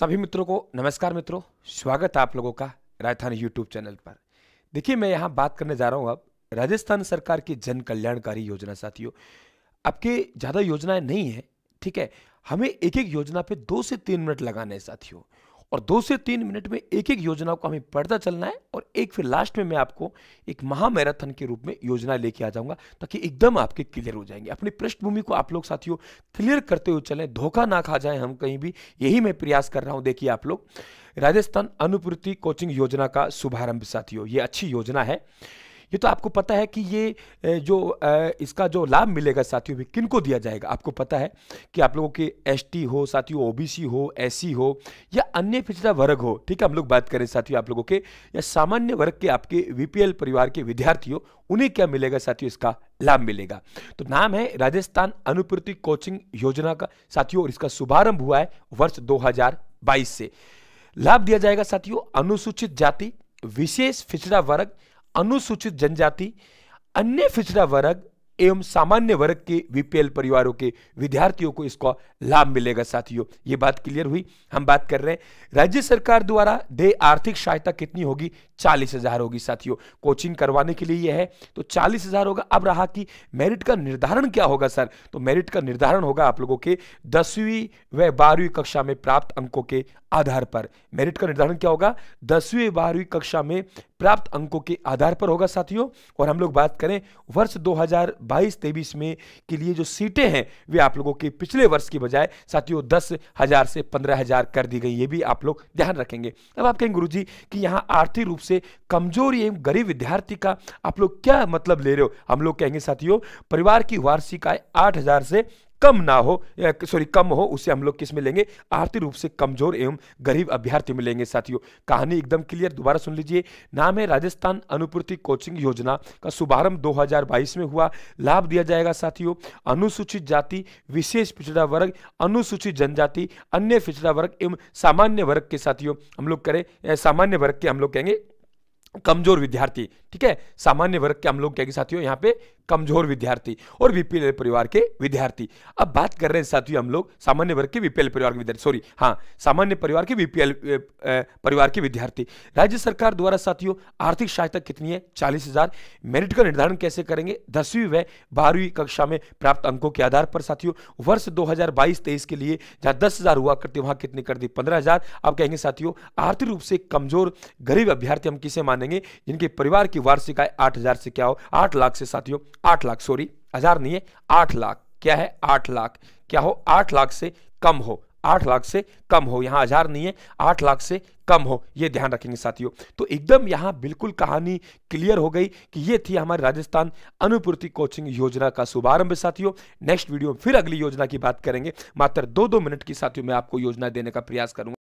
सभी मित्रों को नमस्कार मित्रों स्वागत है आप लोगों का राजस्थान यूट्यूब चैनल पर देखिए मैं यहाँ बात करने जा रहा हूँ अब राजस्थान सरकार की जन कल्याणकारी योजना साथियों आपके ज़्यादा योजनाएं नहीं है ठीक है हमें एक एक योजना पे दो से तीन मिनट लगाने हैं साथियों और दो से तीन मिनट में एक एक योजना को हमें पढ़ता चलना है और एक फिर लास्ट में मैं आपको एक महामैराथन के रूप में योजना लेके आ जाऊंगा ताकि एकदम आपके क्लियर हो जाएंगे अपनी पृष्ठभूमि को आप लोग साथियों क्लियर करते हुए चलें धोखा ना खा जाए हम कहीं भी यही मैं प्रयास कर रहा हूं देखिए आप लोग राजस्थान अनुपूर्ति कोचिंग योजना का शुभारंभ साथियों ये अच्छी योजना है ये तो आपको पता है कि ये जो इसका जो लाभ मिलेगा साथियों भी किन को दिया जाएगा आपको पता है कि आप लोगों के एस हो साथियों ओबीसी हो एस e हो या अन्य पिछड़ा वर्ग हो ठीक है हम लोग बात करें साथियों आप लोगों के या सामान्य वर्ग के आपके वीपीएल परिवार के हो उन्हें क्या मिलेगा साथियों इसका लाभ मिलेगा तो नाम है राजस्थान अनुपूर्ति कोचिंग योजना का साथियों और इसका शुभारंभ हुआ है वर्ष 2022 से लाभ दिया जाएगा साथियों अनुसूचित जाति विशेष पिछड़ा वर्ग अनुसूचित जनजाति अन्य पिछड़ा वर्ग एवं सामान्य वर्ग के वीपीएल परिवारों के विद्यार्थियों को इसका लाभ मिलेगा साथियों ये बात क्लियर हुई हम बात कर रहे हैं राज्य सरकार द्वारा दे आर्थिक सहायता कितनी होगी चालीस हजार होगी साथियों कोचिंग करवाने के लिए यह है तो चालीस हजार होगा अब रहा कि मेरिट का निर्धारण क्या होगा सर तो मेरिट का निर्धारण होगा आप लोगों के दसवीं व बारहवीं कक्षा में प्राप्त अंकों के आधार पर मेरिट का निर्धारण क्या होगा दसवीं बारहवीं कक्षा में प्राप्त अंकों के आधार पर होगा साथियों और हम लोग बात करें वर्ष 2000 बाईस तेईस में के लिए जो सीटें हैं वे आप लोगों के पिछले वर्ष की बजाय साथियों दस हज़ार से पंद्रह हज़ार कर दी गई ये भी आप लोग ध्यान रखेंगे अब आप कहेंगे गुरु जी कि यहाँ आर्थिक रूप से कमजोर एवं गरीब विद्यार्थी का आप लोग क्या मतलब ले रहे हो हम लोग कहेंगे साथियों परिवार की वार्षिक आय आठ से कम ना हो सॉरी कम हो उसे हम लोग किस में लेंगे आर्थिक रूप से कमजोर एवं गरीब अभ्यर्थी में लेंगे साथियों कहानी एकदम क्लियर दोबारा सुन लीजिए नाम है राजस्थान अनुपूर्ति कोचिंग योजना का शुभारंभ 2022 में हुआ लाभ दिया जाएगा साथियों अनुसूचित जाति विशेष पिछड़ा वर्ग अनुसूचित जनजाति अन्य पिछड़ा वर्ग एवं सामान्य वर्ग के साथियों हम लोग करें सामान्य वर्ग के हम लोग कहेंगे कमजोर विद्यार्थी ठीक है सामान्य वर्ग के हम लोग क्या साथियों यहाँ पे कमजोर विद्यार्थी और बीपीएल परिवार के विद्यार्थी अब बात कर रहे हैं साथियों हम लोग सामान्य वर्ग के बीपीएल परिवार के विद्यार्थी सॉरी हाँ सामान्य परिवार के बीपीएल परिवार के विद्यार्थी राज्य सरकार द्वारा साथियों आर्थिक सहायता कितनी है चालीस हजार मेरिट का निर्धारण कैसे करेंगे दसवीं व बारहवीं कक्षा में प्राप्त अंकों के आधार पर साथियों वर्ष दो हजार के लिए जहां दस हुआ करती वहां कितनी कर दी पंद्रह आप कहेंगे साथियों आर्थिक रूप से कमजोर गरीब अभ्यार्थी हम किसे मानेंगे जिनके परिवार की आपकी वार्षिक आय आठ हजार से क्या हो आठ लाख से साथियों आठ लाख सॉरी हजार नहीं है आठ लाख क्या है आठ लाख क्या हो आठ लाख से कम हो आठ लाख से कम हो यहाँ हजार नहीं है आठ लाख से कम हो ये ध्यान रखेंगे साथियों तो एकदम यहाँ बिल्कुल कहानी क्लियर हो गई कि ये थी हमारे राजस्थान अनुपूर्ति कोचिंग योजना का शुभारंभ साथियों नेक्स्ट वीडियो फिर अगली योजना की बात करेंगे मात्र दो दो मिनट की साथियों में आपको योजना देने का प्रयास करूंगा